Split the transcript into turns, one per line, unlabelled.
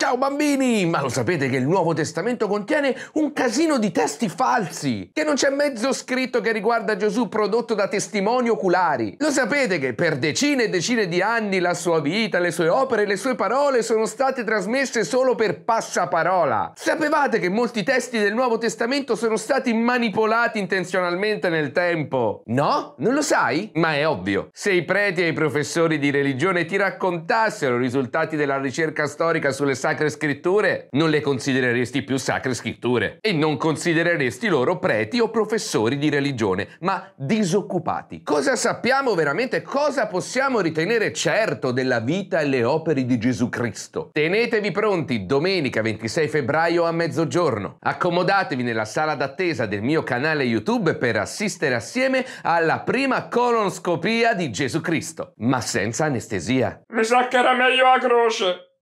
Ciao bambini! Ma lo sapete che il Nuovo Testamento contiene un casino di testi falsi? Che non c'è mezzo scritto che riguarda Gesù prodotto da testimoni oculari? Lo sapete che per decine e decine di anni la sua vita, le sue opere, le sue parole sono state trasmesse solo per passaparola? Sapevate che molti testi del Nuovo Testamento sono stati manipolati intenzionalmente nel tempo? No? Non lo sai? Ma è ovvio. Se i preti e i professori di religione ti raccontassero i risultati della ricerca storica sulle sale sacre scritture, non le considereresti più sacre scritture e non considereresti loro preti o professori di religione, ma disoccupati. Cosa sappiamo veramente? Cosa possiamo ritenere certo della vita e le opere di Gesù Cristo? Tenetevi pronti domenica 26 febbraio a mezzogiorno. Accomodatevi nella sala d'attesa del mio canale YouTube per assistere assieme alla prima colonscopia di Gesù Cristo, ma senza anestesia. Mi sa che era meglio a croce.